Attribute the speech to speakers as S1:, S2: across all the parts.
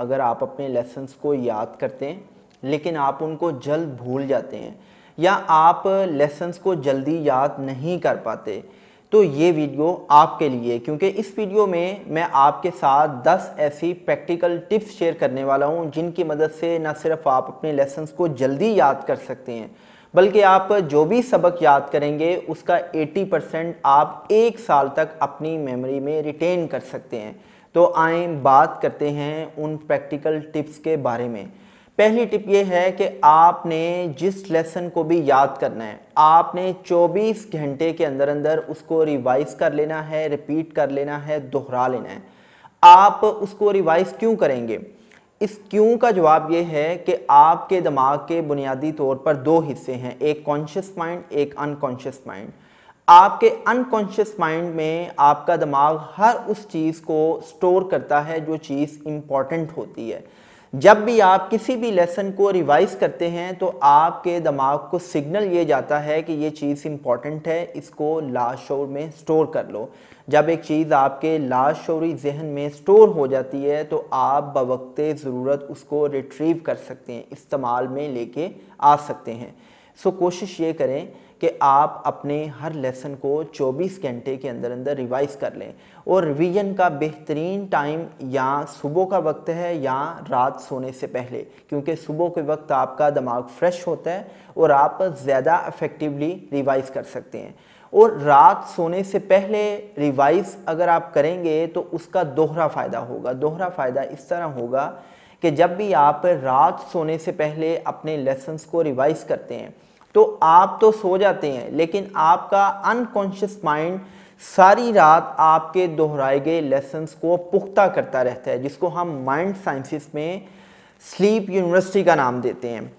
S1: अगर आप अपने लेसन्स को याद करते हैं लेकिन आप उनको जल्द भूल जाते हैं या आप लेसन्स को जल्दी याद नहीं कर पाते तो ये वीडियो आपके लिए क्योंकि इस वीडियो में मैं आपके साथ 10 ऐसी प्रैक्टिकल टिप्स शेयर करने वाला हूँ जिनकी मदद से न सिर्फ आप अपने लेसन्स को जल्दी याद कर सकते हैं बल्कि आप जो भी सबक याद करेंगे उसका 80 परसेंट आप एक साल तक अपनी मेमोरी में रिटेन कर सकते हैं तो आए बात करते हैं उन प्रैक्टिकल टिप्स के बारे में पहली टिप ये है कि आपने जिस लेसन को भी याद करना है आपने 24 घंटे के अंदर अंदर उसको रिवाइज कर लेना है रिपीट कर लेना है दोहरा लेना है आप उसको रिवाइज क्यों करेंगे इस क्यों का जवाब ये है कि आपके दिमाग के बुनियादी तौर पर दो हिस्से हैं एक कॉन्शियस माइंड एक अनकॉन्शियस माइंड आपके अनकॉन्शियस माइंड में आपका दिमाग हर उस चीज़ को स्टोर करता है जो चीज़ इम्पॉर्टेंट होती है जब भी आप किसी भी लेसन को रिवाइज करते हैं तो आपके दिमाग को सिग्नल ये जाता है कि ये चीज़ इम्पॉर्टेंट है इसको लास्ट शोर में स्टोर कर लो जब एक चीज़ आपके लास्ट शोरी जहन में स्टोर हो जाती है तो आप बवक्त ज़रूरत उसको रिट्रीव कर सकते हैं इस्तेमाल में लेके आ सकते हैं सो कोशिश ये करें कि आप अपने हर लेसन को 24 घंटे के अंदर अंदर रिवाइज कर लें और रिवीजन का बेहतरीन टाइम या सुबह का वक्त है या रात सोने से पहले क्योंकि सुबह के वक्त आपका दिमाग फ्रेश होता है और आप ज़्यादा अफेक्टिवली रिवाइज कर सकते हैं और रात सोने से पहले रिवाइज अगर आप करेंगे तो उसका दोहरा फ़ायदा होगा दोहरा फ़ायदा इस तरह होगा कि जब भी आप रात सोने से पहले अपने लेसन्स को रिवाइज़ करते हैं तो आप तो सो जाते हैं लेकिन आपका अनकॉन्शियस माइंड सारी रात आपके दोहराए गए लेसन्स को पुख्ता करता रहता है जिसको हम माइंड साइंसिस में स्लीप यूनिवर्सिटी का नाम देते हैं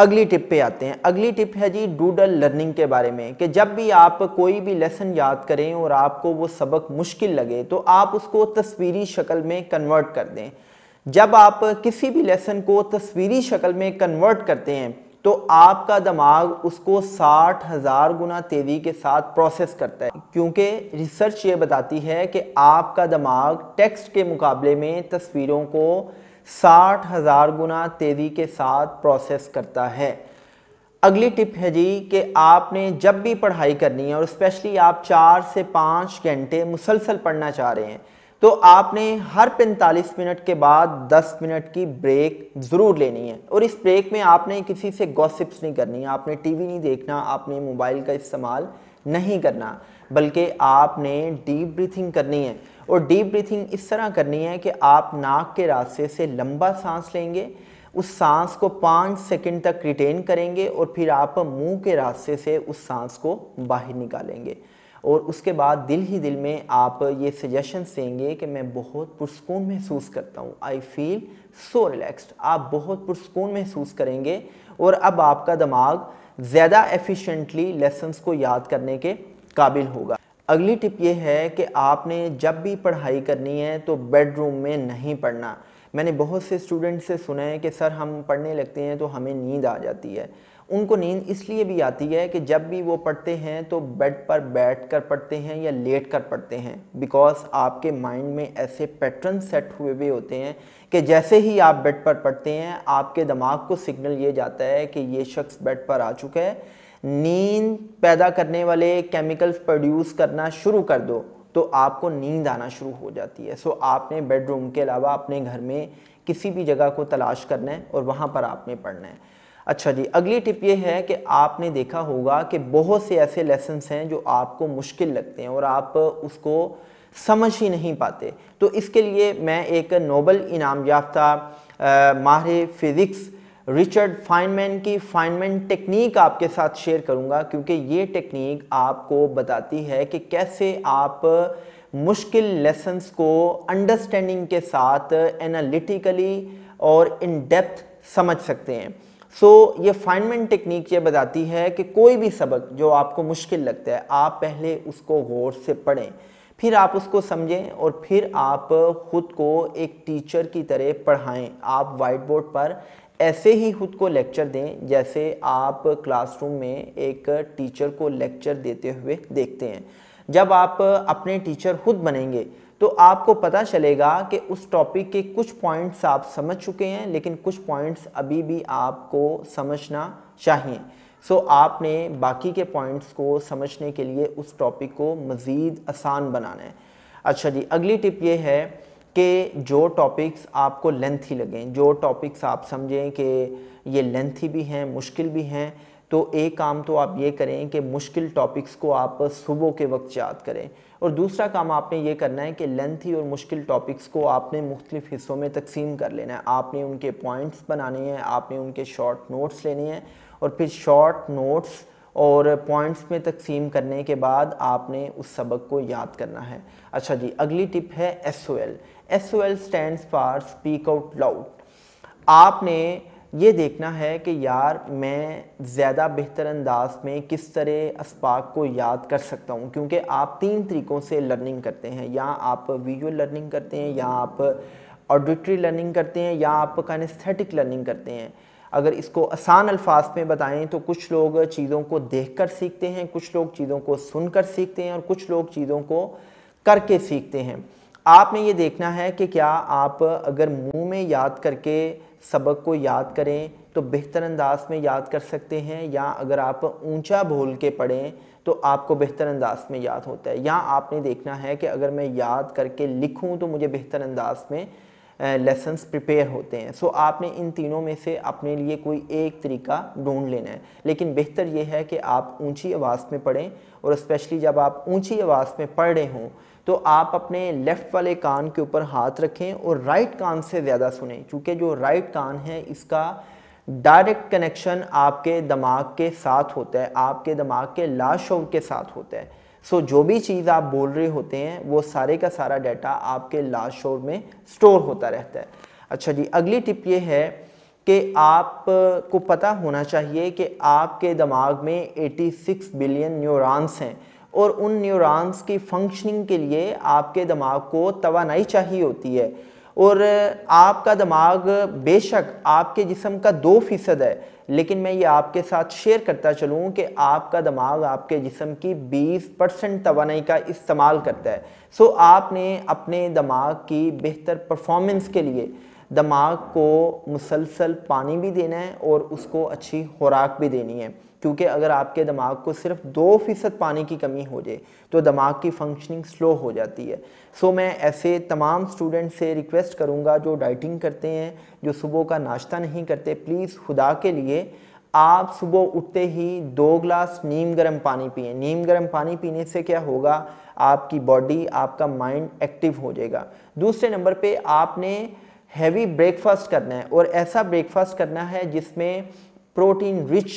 S1: अगली टिप पे आते हैं अगली टिप है जी डूडल लर्निंग के बारे में कि जब भी आप कोई भी लेसन याद करें और आपको वो सबक मुश्किल लगे तो आप उसको तस्वीरी शक्ल में कन्वर्ट कर दें जब आप किसी भी लेसन को तस्वीरी शक्ल में कन्वर्ट करते हैं तो आपका दिमाग उसको साठ हज़ार गुना तेज़ी के साथ प्रोसेस करता है क्योंकि रिसर्च ये बताती है कि आपका दिमाग टेक्स्ट के मुकाबले में तस्वीरों को साठ हज़ार गुना तेज़ी के साथ प्रोसेस करता है अगली टिप है जी कि आपने जब भी पढ़ाई करनी है और स्पेशली आप चार से पाँच घंटे मुसलसल पढ़ना चाह रहे हैं तो आपने हर 45 मिनट के बाद 10 मिनट की ब्रेक ज़रूर लेनी है और इस ब्रेक में आपने किसी से गॉसिप्स नहीं करनी आपने टीवी नहीं देखना आपने मोबाइल का इस्तेमाल नहीं करना बल्कि आपने डीप ब्रीथिंग करनी है और डीप ब्रीथिंग इस तरह करनी है कि आप नाक के रास्ते से लंबा सांस लेंगे उस सांस को पाँच सेकंड तक रिटेन करेंगे और फिर आप मुंह के रास्ते से उस सांस को बाहर निकालेंगे और उसके बाद दिल ही दिल में आप ये सजेशन देंगे कि मैं बहुत पुरस्कून महसूस करता हूँ आई फील सो रिलैक्सड आप बहुत पुरस्कून महसूस करेंगे और अब आपका दिमाग ज़्यादा एफिशिएंटली लेसन्स को याद करने के काबिल होगा अगली टिप ये है कि आपने जब भी पढ़ाई करनी है तो बेडरूम में नहीं पढ़ना मैंने बहुत से स्टूडेंट से सुना है कि सर हम पढ़ने लगते हैं तो हमें नींद आ जाती है उनको नींद इसलिए भी आती है कि जब भी वो पढ़ते हैं तो बेड पर बैठ कर पढ़ते हैं या लेट कर पढ़ते हैं बिकॉज आपके माइंड में ऐसे पैटर्न सेट हुए हुए होते हैं कि जैसे ही आप बेड पर पढ़ते हैं आपके दिमाग को सिग्नल ये जाता है कि ये शख्स बेड पर आ चुका है नींद पैदा करने वाले केमिकल्स प्रोड्यूस करना शुरू कर दो तो आपको नींद आना शुरू हो जाती है सो आपने बेडरूम के अलावा अपने घर में किसी भी जगह को तलाश करना है और वहाँ पर आपने पढ़ना है अच्छा जी अगली टिप ये है कि आपने देखा होगा कि बहुत से ऐसे लेसन्स हैं जो आपको मुश्किल लगते हैं और आप उसको समझ ही नहीं पाते तो इसके लिए मैं एक नोबल इनाम याफ्ता माहिर फिज़िक्स रिचर्ड फाइनमैन की फाइनमैन टेक्निक आपके साथ शेयर करूंगा क्योंकि ये टेक्निक आपको बताती है कि कैसे आप मुश्किल लेसन्स को अंडरस्टैंडिंग के साथ एनालिटिकली और इन डेप्थ समझ सकते हैं सो so, ये फाइनमेंट टेक्निक ये बताती है कि कोई भी सबक जो आपको मुश्किल लगता है आप पहले उसको गौर से पढ़ें फिर आप उसको समझें और फिर आप ख़ुद को एक टीचर की तरह पढ़ाएं आप वाइट बोर्ड पर ऐसे ही खुद को लेक्चर दें जैसे आप क्लासरूम में एक टीचर को लेक्चर देते हुए देखते हैं जब आप अपने टीचर खुद बनेंगे तो आपको पता चलेगा कि उस टॉपिक के कुछ पॉइंट्स आप समझ चुके हैं लेकिन कुछ पॉइंट्स अभी भी आपको समझना चाहिए सो so, आपने बाकी के पॉइंट्स को समझने के लिए उस टॉपिक को मज़ीद आसान बनाना है अच्छा जी अगली टिप ये है कि जो टॉपिक्स आपको लेंथी लगें जो टॉपिक्स आप समझें कि ये लेंथी भी हैं मुश्किल भी हैं तो एक काम तो आप ये करें कि मुश्किल टॉपिक्स को आप सुबह के वक्त याद करें और दूसरा काम आपने ये करना है कि लेंथी और मुश्किल टॉपिक्स को आपने मुख्तलिफ हिस्सों में तकसीम कर लेना है आपने उनके पॉइंट्स बनाने हैं आपने उनके शॉर्ट नोट्स लेने हैं और फिर शॉर्ट नोट्स और पॉइंट्स में तकसीम करने के बाद आपने उस सबक को याद करना है अच्छा जी अगली टिप है S O L S O L stand for speak out loud आपने ये देखना है कि यार मैं ज़्यादा बेहतर अंदाज में किस तरह इस्पाक को याद कर सकता हूँ क्योंकि आप तीन तरीक़ों से लर्निंग करते हैं या आप विजुअल लर्निंग करते हैं या आप ऑडिटरी लर्निंग करते हैं या आप कानेस्थेटिक लर्निंग करते हैं अगर इसको आसान अल्फाज में बताएं तो कुछ लोग चीज़ों को देख कर सीखते हैं कुछ लोग चीज़ों को सुन कर सीखते हैं और कुछ लोग चीज़ों को करके सीखते हैं आपने ये देखना है कि क्या आप अगर मुंह में याद करके सबक को याद करें तो बेहतर अंदाज में याद कर सकते हैं या अगर आप ऊंचा बोल के पढ़ें तो आपको बेहतर अंदाज में याद होता है या आपने देखना है कि अगर मैं याद करके लिखूं तो मुझे बेहतर अंदाज में लेसन्स प्रिपेयर होते हैं सो so, आपने इन तीनों में से अपने लिए कोई एक तरीका ढूंढ लेना है लेकिन बेहतर ये है कि आप ऊंची आवाज़ में पढ़ें और स्पेशली जब आप ऊंची आवाज़ में पढ़ रहे हों तो आप अपने लेफ़्ट वाले कान के ऊपर हाथ रखें और राइट कान से ज़्यादा सुने क्योंकि जो राइट कान है इसका डायरेक्ट कनेक्शन आपके दिमाग के साथ होता है आपके दिमाग के लाशों के साथ होता है सो so, जो भी चीज़ आप बोल रहे होते हैं वो सारे का सारा डाटा आपके लास्ट शोर में स्टोर होता रहता है अच्छा जी अगली टिप ये है कि आप को पता होना चाहिए कि आपके दिमाग में 86 बिलियन न्यूरॉन्स हैं और उन न्यूरॉन्स की फंक्शनिंग के लिए आपके दिमाग को तोानाई चाहिए होती है और आपका दिमाग बेशक आपके जिसम का दो फ़ीसद है लेकिन मैं ये आपके साथ शेयर करता चलूँ कि आपका दिमाग आपके जिसम की 20 परसेंट तोानाई का इस्तेमाल करता है सो आपने अपने दिमाग की बेहतर परफॉर्मेंस के लिए दिमाग को मुसलसल पानी भी देना है और उसको अच्छी खुराक भी देनी है क्योंकि अगर आपके दिमाग को सिर्फ दो फ़ीसद पानी की कमी हो जाए तो दिमाग की फंक्शनिंग स्लो हो जाती है सो so, मैं ऐसे तमाम स्टूडेंट से रिक्वेस्ट करूँगा जो डाइटिंग करते हैं जो सुबह का नाश्ता नहीं करते प्लीज़ खुदा के लिए आप सुबह उठते ही दो ग्लास नीम गर्म पानी पिए नीम गर्म पानी पीने से क्या होगा आपकी बॉडी आपका माइंड एक्टिव हो जाएगा दूसरे नंबर पे आपने हैवी ब्रेकफास्ट करना है और ऐसा ब्रेकफास्ट करना है जिसमें प्रोटीन रिच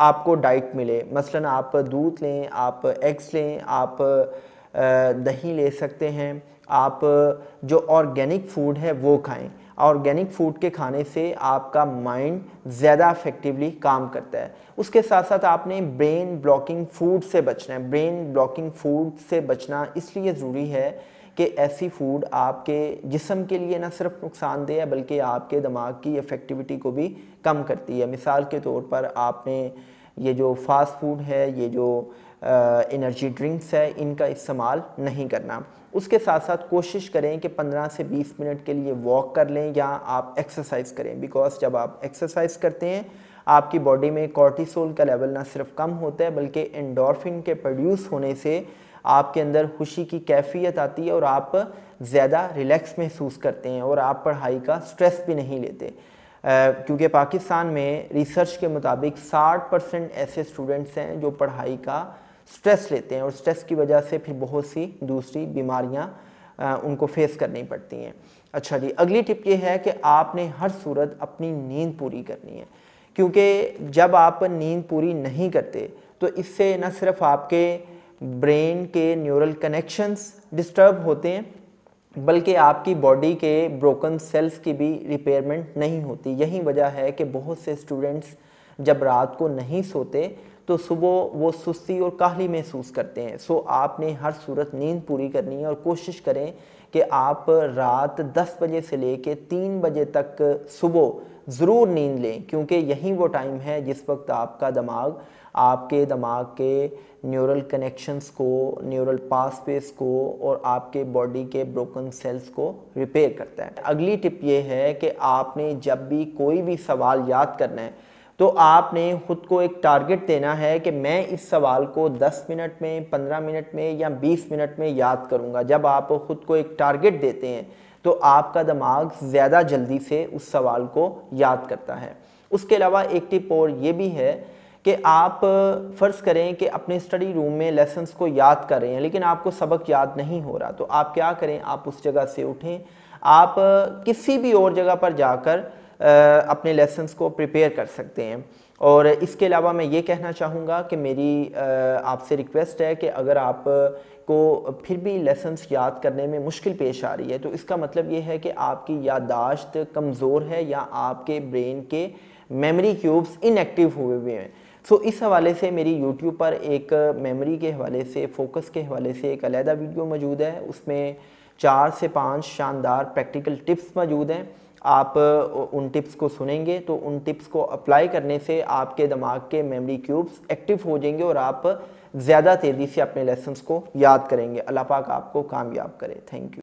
S1: आपको डाइट मिले मसलन आप दूध लें आप एग्स लें आप दही ले सकते हैं आप जो ऑर्गेनिक फूड है वो खाएं ऑर्गेनिक फूड के खाने से आपका माइंड ज़्यादा इफेक्टिवली काम करता है उसके साथ साथ आपने ब्रेन ब्लॉकिंग फूड से बचना है ब्रेन ब्लॉकिंग फूड से बचना इसलिए ज़रूरी है कि ऐसी फूड आपके जिसम के लिए ना सिर्फ नुकसानदेह है बल्कि आपके दिमाग की इफेक्टिविटी को भी कम करती है मिसाल के तौर पर आपने ये जो फास्ट फूड है ये जो एनर्जी ड्रिंक्स है इनका इस्तेमाल नहीं करना उसके साथ साथ कोशिश करें कि 15 से 20 मिनट के लिए वॉक कर लें या आप एक्सरसाइज करें बिकॉज जब आप एक्सरसाइज करते हैं आपकी बॉडी में कॉर्टिसोल का लेवल ना सिर्फ कम होता है बल्कि इंडोरफिन के प्रोड्यूस होने से आपके अंदर खुशी की कैफियत आती है और आप ज़्यादा रिलैक्स महसूस करते हैं और आप पढ़ाई का स्ट्रेस भी नहीं लेते क्योंकि पाकिस्तान में रिसर्च के मुताबिक 60 परसेंट ऐसे स्टूडेंट्स हैं जो पढ़ाई का स्ट्रेस लेते हैं और स्ट्रेस की वजह से फिर बहुत सी दूसरी बीमारियां उनको फेस करनी पड़ती हैं अच्छा जी अगली टिप ये है कि आपने हर सूरत अपनी नींद पूरी करनी है क्योंकि जब आप नींद पूरी नहीं करते तो इससे न सिर्फ आपके ब्रेन के न्यूरल कनेक्शंस डिस्टर्ब होते हैं बल्कि आपकी बॉडी के ब्रोकन सेल्स की भी रिपेयरमेंट नहीं होती यही वजह है कि बहुत से स्टूडेंट्स जब रात को नहीं सोते तो सुबह वो सुस्ती और काहली महसूस करते हैं सो आपने हर सूरत नींद पूरी करनी है और कोशिश करें कि आप रात 10 बजे से ले कर तीन बजे तक सुबह ज़रूर नींद लें क्योंकि यही वो टाइम है जिस वक्त आपका दिमाग आपके दिमाग के न्यूरल कनेक्शंस को न्यूरल पासवेज को और आपके बॉडी के ब्रोकन सेल्स को रिपेयर करता है अगली टिप ये है कि आपने जब भी कोई भी सवाल याद करना है तो आपने खुद को एक टारगेट देना है कि मैं इस सवाल को 10 मिनट में 15 मिनट में या 20 मिनट में याद करूंगा जब आप खुद को एक टारगेट देते हैं तो आपका दिमाग ज़्यादा जल्दी से उस सवाल को याद करता है उसके अलावा एक टिप और ये भी है कि आप फ़र्ज़ करें कि अपने स्टडी रूम में लेसन्स को याद कर रहे हैं लेकिन आपको सबक याद नहीं हो रहा तो आप क्या करें आप उस जगह से उठें आप किसी भी और जगह पर जाकर अपने लेसन्स को प्रिपेयर कर सकते हैं और इसके अलावा मैं ये कहना चाहूँगा कि मेरी आपसे रिक्वेस्ट है कि अगर आप को फिर भी लेसन्स याद करने में मुश्किल पेश आ रही है तो इसका मतलब ये है कि आपकी याददाश्त कमज़ोर है या आपके ब्रेन के मेमोरी क्यूब्स इनएक्टिव हुए हुए हैं सो so, इस हवाले से मेरी यूट्यूब पर एक मेमोरी के हवाले से फोकस के हवाले से एक अलहदा वीडियो मौजूद है उसमें चार से पाँच शानदार प्रैक्टिकल टिप्स मौजूद हैं आप उन टिप्स को सुनेंगे तो उन टिप्स को अप्लाई करने से आपके दिमाग के मेमोरी क्यूब्स एक्टिव हो जाएंगे और आप ज़्यादा तेज़ी से अपने लेसन्स को याद करेंगे अल्लाह पाक आपको कामयाब करे थैंक यू